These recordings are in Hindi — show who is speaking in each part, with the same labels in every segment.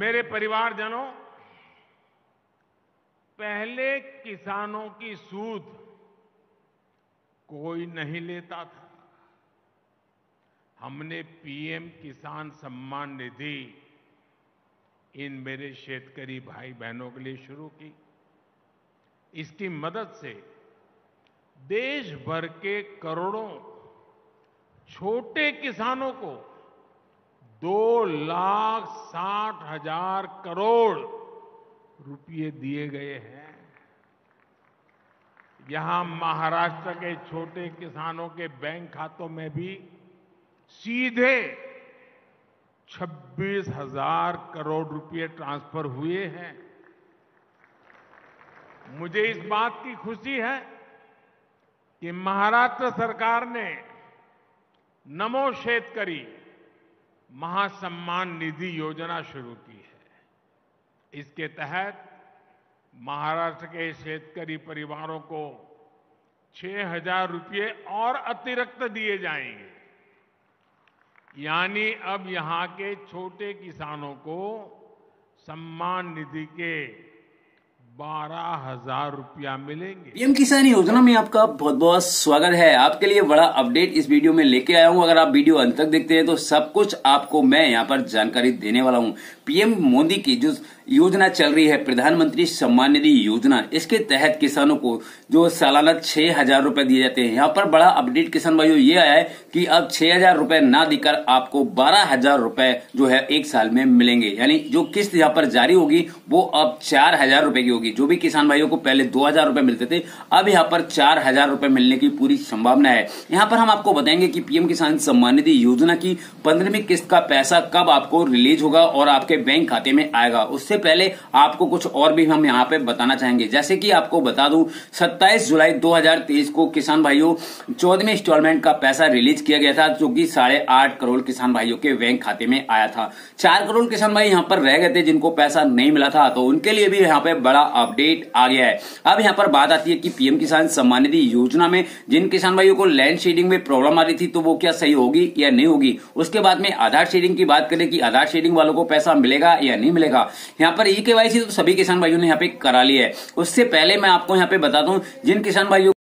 Speaker 1: मेरे परिवारजनों पहले किसानों की सूद कोई नहीं लेता था हमने पीएम किसान सम्मान निधि इन मेरे शेतकरी भाई बहनों के लिए शुरू की इसकी मदद से देश भर के करोड़ों छोटे किसानों को दो लाख साठ हजार करोड़ रुपये दिए गए हैं यहां महाराष्ट्र के छोटे किसानों के बैंक खातों में भी सीधे छब्बीस हजार करोड़ रुपये ट्रांसफर हुए हैं मुझे इस बात की खुशी है कि महाराष्ट्र सरकार ने नमो शेतकरी महासम्मान निधि योजना शुरू की है इसके तहत महाराष्ट्र के शेतकड़ी परिवारों को छह हजार रुपये और अतिरिक्त दिए जाएंगे यानी अब यहां के छोटे किसानों को सम्मान निधि के बारह हजार रूपया मिलेंगे
Speaker 2: पीएम किसान योजना में आपका बहुत बहुत स्वागत है आपके लिए बड़ा अपडेट इस वीडियो में लेके आया हूँ अगर आप वीडियो अंत तक देखते हैं तो सब कुछ आपको मैं यहाँ पर जानकारी देने वाला हूँ पीएम मोदी की जो योजना चल रही है प्रधानमंत्री सम्मान निधि योजना इसके तहत किसानों को जो सालाना छह हजार रूपए दिए जाते हैं यहाँ पर बड़ा अपडेट किसान भाइयों ये आया है कि अब छह हजार रूपए न देकर आपको बारह हजार रूपए जो है एक साल में मिलेंगे यानी जो किस्त यहाँ पर जारी होगी वो अब चार हजार रूपए की होगी जो भी किसान भाइयों को पहले दो हजार रूपए मिलते थे अब यहाँ पर चार हजार रूपए मिलने की पूरी संभावना है यहाँ पर हम आपको बताएंगे की पीएम किसान सम्मान निधि योजना की पंद्रहवीं किस्त का पैसा कब आपको रिलीज होगा और आपके बैंक खाते में आएगा उससे इससे पहले आपको कुछ और भी हम यहाँ पे बताना चाहेंगे जैसे कि आपको बता दू 27 जुलाई 2023 को किसान भाइयों चौदहवें इंस्टॉलमेंट का पैसा रिलीज किया गया था जो कि साढ़े आठ करोड़ किसान भाइयों के बैंक खाते में आया था चार करोड़ किसान भाई यहाँ पर रह गए थे जिनको पैसा नहीं मिला था तो उनके लिए भी यहाँ पे बड़ा अपडेट आ गया है अब यहाँ पर बात आती है कि पीएम किसान सम्मान निधि योजना में जिन किसान भाइयों को लैंड शेडिंग में प्रॉब्लम आ रही थी तो वो क्या सही होगी या नहीं होगी उसके बाद में आधार शेडिंग की बात करें कि आधार शेडिंग वालों को पैसा मिलेगा या नहीं मिलेगा यहाँ पर ई e के तो सभी किसान भाइयों ने यहाँ पे करा लिया है उससे पहले मैं आपको यहाँ पे बता दूं जिन किसान भाइयों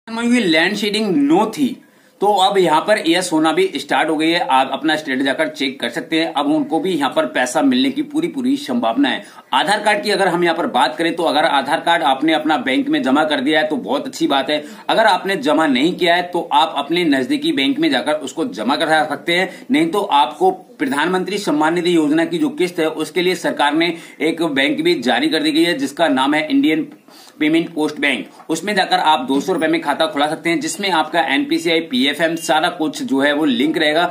Speaker 2: लैंड शेडिंग नो थी तो अब यहाँ पर एस होना भी स्टार्ट हो गई है आप अपना स्टेट जाकर चेक कर सकते हैं अब उनको भी यहाँ पर पैसा मिलने की पूरी पूरी संभावना है आधार कार्ड की अगर हम यहाँ पर बात करें तो अगर आधार कार्ड आपने अपना बैंक में जमा कर दिया है तो बहुत अच्छी बात है अगर आपने जमा नहीं किया है तो आप अपने नजदीकी बैंक में जाकर उसको जमा करा सकते हैं नहीं तो आपको प्रधानमंत्री सम्मान निधि योजना की जो किस्त है उसके लिए सरकार ने एक बैंक भी जारी कर दी गई है जिसका नाम है इंडियन पेमेंट पोस्ट बैंक उसमें जाकर आप दो सौ रुपए में खाता खुला सकते हैं जिसमें आपका एनपीसीआई पीएफएम सारा कुछ जो है वो लिंक रहेगा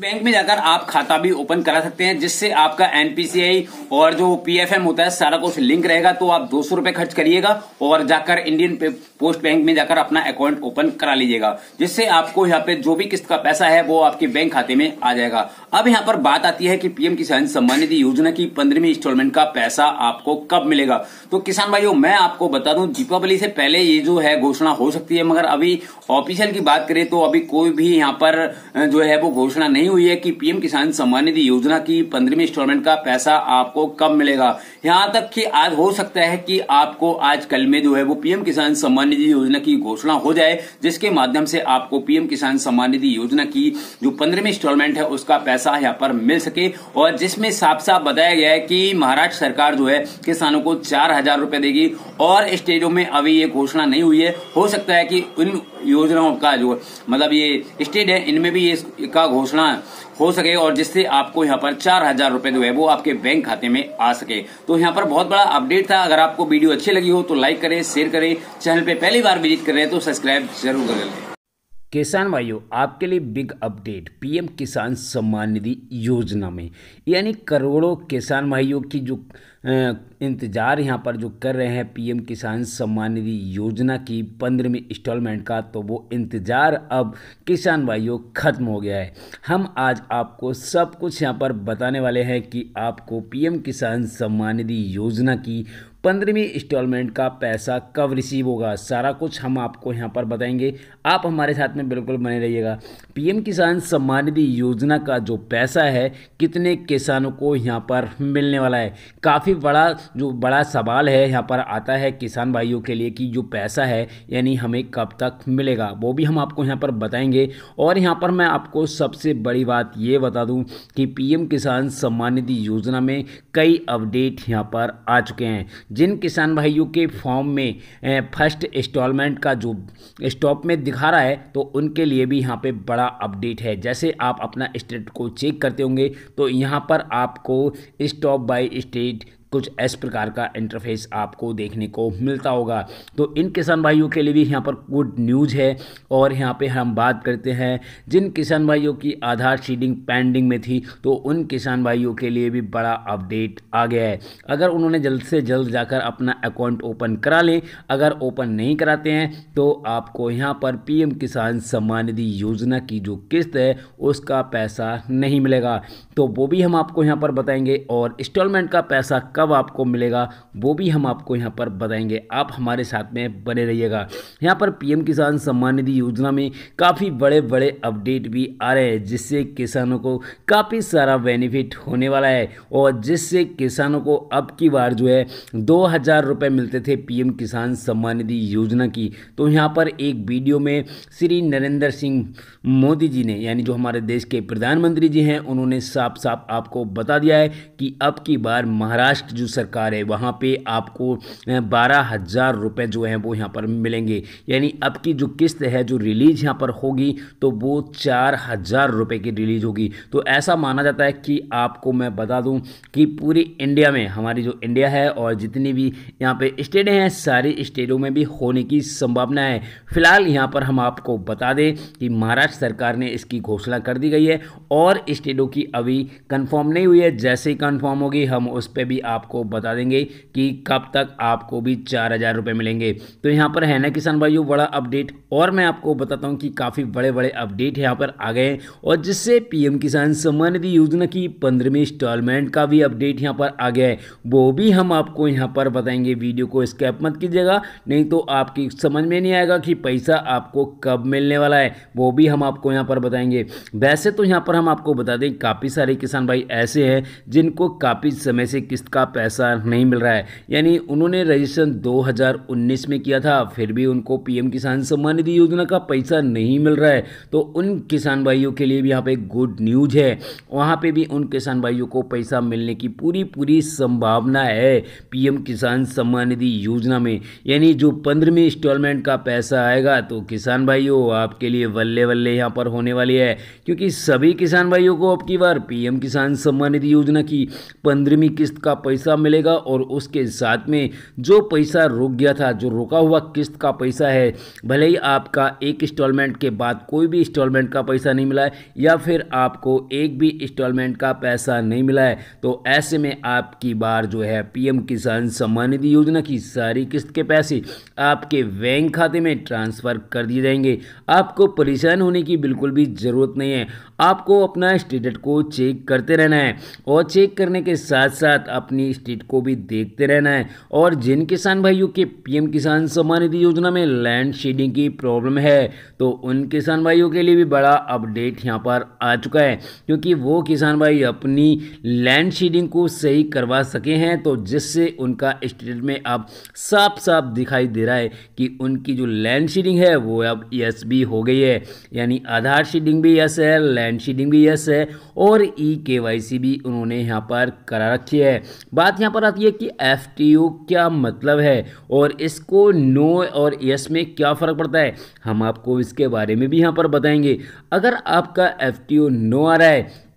Speaker 2: बैंक में जाकर आप खाता भी ओपन करा सकते हैं जिससे आपका एनपीसीआई और जो पीएफएम होता है सारा कुछ लिंक रहेगा तो आप दो सौ खर्च करिएगा और जाकर इंडियन पोस्ट बैंक में जाकर अपना अकाउंट ओपन करा लीजिएगा जिससे आपको यहाँ पे जो भी किस्त का पैसा है वो आपके बैंक खाते में आ जाएगा अब यहाँ पर बात आती है कि पीएम किसान सम्मान निधि योजना की पंद्रहवीं इंस्टॉलमेंट का पैसा आपको कब मिलेगा तो किसान भाइयों मैं आपको बता दूं दीपावली से पहले ये जो है घोषणा हो सकती है मगर अभी ऑफिशियल की बात करें तो अभी कोई भी यहाँ पर जो है वो घोषणा नहीं नहीं हुई है कि पीएम किसान सम्मान निधि योजना की पंद्रहवीं इंस्टॉलमेंट का पैसा आपको कब मिलेगा यहां तक कि आज हो सकता है कि आपको आज कल में जो है वो पीएम किसान सम्मान निधि योजना की घोषणा हो जाए जिसके माध्यम से आपको पीएम किसान सम्मान निधि योजना की जो पंद्रहवीं इंस्टॉलमेंट है उसका पैसा यहाँ पर मिल सके और जिसमें साफ साफ बताया गया है कि महाराष्ट्र सरकार जो है किसानों को चार हजार देगी और स्टेटों में अभी ये घोषणा नहीं हुई है हो सकता है कि उन योजनाओं का जो मतलब ये स्टेट है इनमें भी ये का घोषणा हो सके और जिससे आपको यहाँ पर चार हजार रुपए जो है वो आपके बैंक खाते में आ सके तो यहाँ पर बहुत बड़ा अपडेट था अगर आपको वीडियो अच्छी लगी हो तो लाइक करें शेयर करें चैनल पे पहली बार विजिट कर रहे हैं तो सब्सक्राइब जरूर कर लें किसान भाइयों आपके लिए बिग अपडेट पीएम किसान सम्मान निधि योजना में यानी करोड़ों किसान भाइयों की जो इंतज़ार यहाँ पर जो कर रहे हैं पीएम किसान सम्मान निधि योजना की पंद्रहवीं इंस्टॉलमेंट का तो वो इंतज़ार अब किसान भाइयों ख़त्म हो गया है हम आज आपको सब कुछ यहाँ पर बताने वाले हैं कि आपको पीएम किसान सम्मान निधि योजना की पंद्रहवीं इंस्टॉलमेंट का पैसा कब रिसीव होगा सारा कुछ हम आपको यहाँ पर बताएंगे आप हमारे साथ में बिल्कुल बने रहिएगा पीएम किसान सम्मान निधि योजना का जो पैसा है कितने किसानों को यहाँ पर मिलने वाला है काफ़ी बड़ा जो बड़ा सवाल है यहाँ पर आता है किसान भाइयों के लिए कि जो पैसा है यानी हमें कब तक मिलेगा वो भी हम आपको यहाँ पर बताएंगे और यहाँ पर मैं आपको सबसे बड़ी बात ये बता दूँ कि पीएम किसान सम्मान निधि योजना में कई अपडेट यहाँ पर आ चुके हैं जिन किसान भाइयों के फॉर्म में फर्स्ट इंस्टॉलमेंट का जो स्टॉप में दिखा रहा है तो उनके लिए भी यहाँ पे बड़ा अपडेट है जैसे आप अपना स्टेट को चेक करते होंगे तो यहाँ पर आपको स्टॉप बाय स्टेट कुछ इस प्रकार का इंटरफेस आपको देखने को मिलता होगा तो इन किसान भाइयों के लिए भी यहाँ पर गुड न्यूज़ है और यहाँ पे हम बात करते हैं जिन किसान भाइयों की आधार शीडिंग पेंडिंग में थी तो उन किसान भाइयों के लिए भी बड़ा अपडेट आ गया है अगर उन्होंने जल्द से जल्द जाकर अपना अकाउंट ओपन करा लें अगर ओपन नहीं कराते हैं तो आपको यहाँ पर पी किसान सम्मान निधि योजना की जो किस्त है उसका पैसा नहीं मिलेगा तो वो भी हम आपको यहाँ पर बताएंगे और इंस्टॉलमेंट का पैसा कब कब आपको मिलेगा वो भी हम आपको यहाँ पर बताएंगे आप हमारे साथ में बने रहिएगा यहाँ पर पीएम किसान सम्मान निधि योजना में काफ़ी बड़े बड़े अपडेट भी आ रहे हैं जिससे किसानों को काफ़ी सारा बेनिफिट होने वाला है और जिससे किसानों को अब की बार जो है दो हज़ार रुपये मिलते थे पीएम किसान सम्मान निधि योजना की तो यहाँ पर एक वीडियो में श्री नरेंद्र सिंह मोदी जी ने यानी जो हमारे देश के प्रधानमंत्री जी हैं उन्होंने साफ साफ आपको बता दिया है कि अब की बार महाराष्ट्र महाराष्ट्र जो सरकार है वहाँ पे आपको बारह हज़ार रुपये जो है वो यहाँ पर मिलेंगे यानी अब की जो किस्त है जो रिलीज यहाँ पर होगी तो वो चार हज़ार रुपये की रिलीज होगी तो ऐसा माना जाता है कि आपको मैं बता दूँ कि पूरी इंडिया में हमारी जो इंडिया है और जितनी भी यहाँ पर स्टेटें हैं सारी स्टेटों में भी होने की संभावना है फिलहाल यहाँ पर हम आपको बता दें कि महाराष्ट्र सरकार ने इसकी घोषणा कर दी गई है और स्टेटों की अभी कन्फर्म नहीं हुई है जैसे ही कन्फर्म होगी हम उस पर भी आप आपको बता देंगे कि कब तक आपको भी चार हज़ार रुपये मिलेंगे तो यहाँ पर है ना किसान भाइयों बड़ा अपडेट और मैं आपको बताता हूँ कि काफ़ी बड़े बड़े अपडेट यहाँ पर आ गए और जिससे पीएम किसान सम्मान निधि योजना की पंद्रहवीं इंस्टॉलमेंट का भी अपडेट यहाँ पर आ गया है वो भी हम आपको यहाँ पर बताएंगे वीडियो को स्कैप मत कीजिएगा नहीं तो आपकी समझ में नहीं आएगा कि पैसा आपको कब मिलने वाला है वो भी हम आपको यहाँ पर बताएंगे वैसे तो यहाँ पर हम आपको बता दें काफ़ी सारे किसान भाई ऐसे हैं जिनको काफ़ी समय से किस्त का पैसा नहीं मिल रहा है यानी उन्होंने रजिस्ट्रेशन 2019 में किया था फिर भी उनको पीएम किसान सम्मान निधि योजना का पैसा नहीं मिल रहा है तो उन किसान भाइयों के लिए भी यहाँ पे गुड न्यूज है वहाँ पे भी उन किसान भाइयों को पैसा मिलने की पूरी पूरी संभावना है पीएम किसान सम्मान निधि योजना में यानी जो पंद्रहवीं इंस्टॉलमेंट का पैसा आएगा तो किसान भाइयों आपके लिए वल्ले वल्ले यहाँ पर होने वाली है क्योंकि सभी किसान भाइयों को अब की बार पीएम किसान सम्मान निधि योजना की पंद्रहवीं किस्त का पैसा मिलेगा और उसके साथ में जो पैसा रुक गया था जो रुका हुआ किस्त का पैसा है भले ही आपका एक इंस्टॉलमेंट के बाद कोई भी इंस्टॉलमेंट का पैसा नहीं मिला है या फिर आपको एक भी इंस्टॉलमेंट का पैसा नहीं मिला है तो ऐसे में आपकी बार जो है पीएम किसान सम्मान निधि योजना की सारी किस्त के पैसे आपके बैंक खाते में ट्रांसफ़र कर दिए जाएंगे आपको परेशान होने की बिल्कुल भी ज़रूरत नहीं है आपको अपना स्टेटस को चेक करते रहना है और चेक करने के साथ साथ अपनी अपनी स्टेट को भी देखते रहना है और जिन किसान भाइयों के पीएम किसान सम्मान निधि योजना में लैंड शेडिंग की प्रॉब्लम है तो उन किसान भाइयों के लिए भी बड़ा अपडेट यहाँ पर आ चुका है क्योंकि वो किसान भाई अपनी लैंड शेडिंग को सही करवा सके हैं तो जिससे उनका स्टेट में अब साफ साफ दिखाई दे रहा है कि उनकी जो लैंड शेडिंग है वो अब यस भी हो गई है यानी आधार शेडिंग भी यस है लैंड शेडिंग भी यस है और ई के भी उन्होंने यहाँ पर करा रखी है बात यहाँ पर आती है कि एफ क्या मतलब है और इसको नो और यस में क्या फ़र्क पड़ता है हम आपको इसके बारे में भी यहाँ पर बताएंगे अगर आपका एफ नो आ रहा है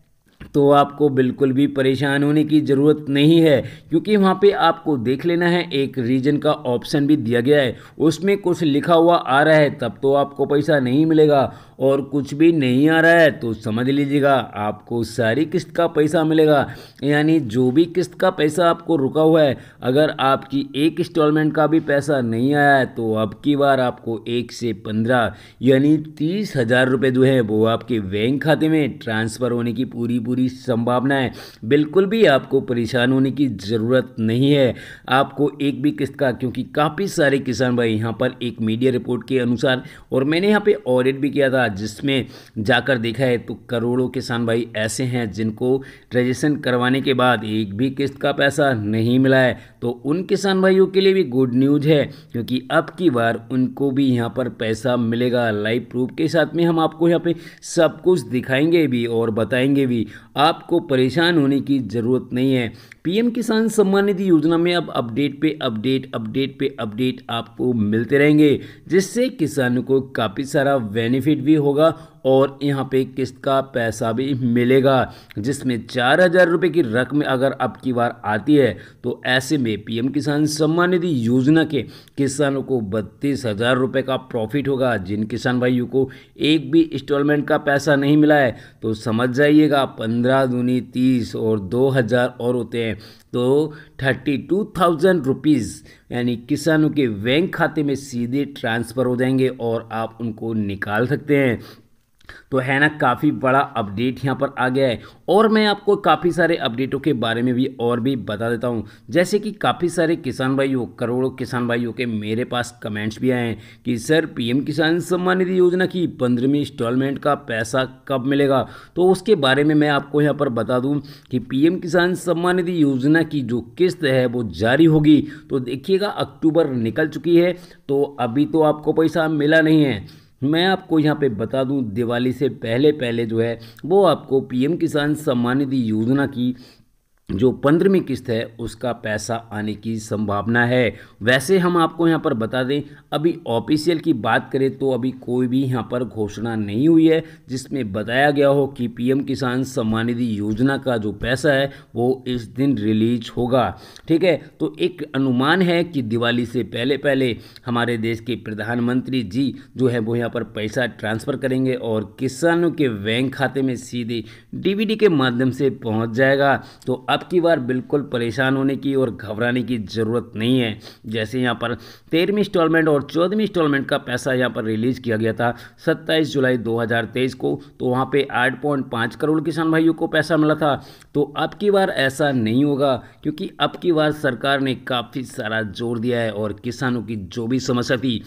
Speaker 2: तो आपको बिल्कुल भी परेशान होने की ज़रूरत नहीं है क्योंकि वहाँ पे आपको देख लेना है एक रीजन का ऑप्शन भी दिया गया है उसमें कुछ लिखा हुआ आ रहा है तब तो आपको पैसा नहीं मिलेगा और कुछ भी नहीं आ रहा है तो समझ लीजिएगा आपको सारी किस्त का पैसा मिलेगा यानी जो भी किस्त का पैसा आपको रुका हुआ है अगर आपकी एक इंस्टॉलमेंट का भी पैसा नहीं आया है तो अब की बार आपको एक से पंद्रह यानी तीस हज़ार रुपये जो है वो आपके बैंक खाते में ट्रांसफ़र होने की पूरी पूरी पूरी संभावना है बिल्कुल भी आपको परेशान होने की ज़रूरत नहीं है आपको एक भी किस्त का क्योंकि काफ़ी सारे किसान भाई यहाँ पर एक मीडिया रिपोर्ट के अनुसार और मैंने यहाँ पे ऑडिट भी किया था जिसमें जाकर देखा है तो करोड़ों किसान भाई ऐसे हैं जिनको रजिस्ट्रेशन करवाने के बाद एक भी किस्त का पैसा नहीं मिला है तो उन किसान भाइयों के लिए भी गुड न्यूज़ है क्योंकि अब की बार उनको भी यहाँ पर पैसा मिलेगा लाइव प्रूफ के साथ में हम आपको यहाँ पे सब कुछ दिखाएंगे भी और बताएंगे भी आपको परेशान होने की ज़रूरत नहीं है पीएम किसान सम्मान निधि योजना में अब अपडेट पे अपडेट अपडेट पे अपडेट आपको मिलते रहेंगे जिससे किसानों को काफ़ी सारा बेनिफिट भी होगा और यहाँ पे किस्त का पैसा भी मिलेगा जिसमें चार हज़ार रुपये की रकम अगर आपकी बार आती है तो ऐसे में पीएम किसान सम्मान निधि योजना के किसानों को बत्तीस हज़ार रुपये का प्रॉफिट होगा जिन किसान भाइयों को एक भी इंस्टॉलमेंट का पैसा नहीं मिला है तो समझ जाइएगा पंद्रह दूनी तीस और दो हज़ार और होते हैं तो थर्टी टू थाउजेंड रुपीज़ यानी किसानों के बैंक खाते में सीधे ट्रांसफ़र हो जाएंगे और आप उनको निकाल सकते हैं तो है ना काफ़ी बड़ा अपडेट यहाँ पर आ गया है और मैं आपको काफ़ी सारे अपडेटों के बारे में भी और भी बता देता हूँ जैसे कि काफ़ी सारे किसान भाइयों करोड़ों किसान भाइयों के मेरे पास कमेंट्स भी आए हैं कि सर पीएम किसान सम्मान निधि योजना की पंद्रहवीं इंस्टॉलमेंट का पैसा कब मिलेगा तो उसके बारे में मैं आपको यहाँ पर बता दूँ कि पी किसान सम्मान निधि योजना की जो किस्त है वो जारी होगी तो देखिएगा अक्टूबर निकल चुकी है तो अभी तो आपको पैसा मिला नहीं है मैं आपको यहाँ पे बता दूँ दिवाली से पहले पहले जो है वो आपको पीएम किसान सम्मान निधि योजना की जो पंद्रहवीं किस्त है उसका पैसा आने की संभावना है वैसे हम आपको यहाँ पर बता दें अभी ऑफिशियल की बात करें तो अभी कोई भी यहाँ पर घोषणा नहीं हुई है जिसमें बताया गया हो कि पीएम किसान सम्मान निधि योजना का जो पैसा है वो इस दिन रिलीज होगा ठीक है तो एक अनुमान है कि दिवाली से पहले पहले हमारे देश के प्रधानमंत्री जी जो है वो यहाँ पर पैसा ट्रांसफ़र करेंगे और किसानों के बैंक खाते में सीधे डी के माध्यम से पहुँच जाएगा तो अब की बार बिल्कुल परेशान होने की और घबराने की ज़रूरत नहीं है जैसे यहाँ पर तेरहवीं इंस्टॉलमेंट और चौदहवीं इंस्टॉलमेंट का पैसा यहाँ पर रिलीज़ किया गया था सत्ताईस जुलाई 2023 को तो वहाँ पे 8.5 करोड़ किसान भाइयों को पैसा मिला था तो अब की बार ऐसा नहीं होगा क्योंकि अब की बार सरकार ने काफ़ी सारा जोर दिया है और किसानों की जो भी समस्या थी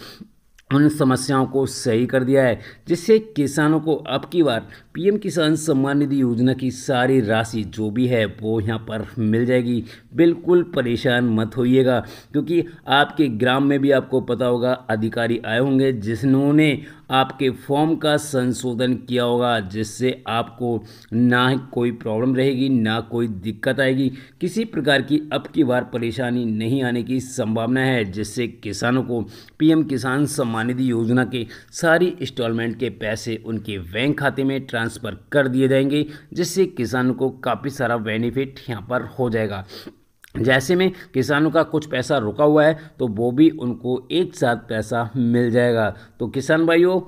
Speaker 2: उन समस्याओं को सही कर दिया है जिससे किसानों को अब की बार पीएम किसान सम्मान निधि योजना की सारी राशि जो भी है वो यहाँ पर मिल जाएगी बिल्कुल परेशान मत होइएगा क्योंकि आपके ग्राम में भी आपको पता होगा अधिकारी आए होंगे जिन्होंने आपके फॉर्म का संशोधन किया होगा जिससे आपको ना कोई प्रॉब्लम रहेगी ना कोई दिक्कत आएगी किसी प्रकार की अब की बार परेशानी नहीं आने की संभावना है जिससे किसानों को पीएम किसान सम्मान निधि योजना के सारी इंस्टॉलमेंट के पैसे उनके बैंक खाते में ट्रांसफ़र कर दिए जाएंगे जिससे किसानों को काफ़ी सारा बेनिफिट यहाँ पर हो जाएगा जैसे में किसानों का कुछ पैसा रुका हुआ है तो वो भी उनको एक साथ पैसा मिल जाएगा तो किसान भाइयों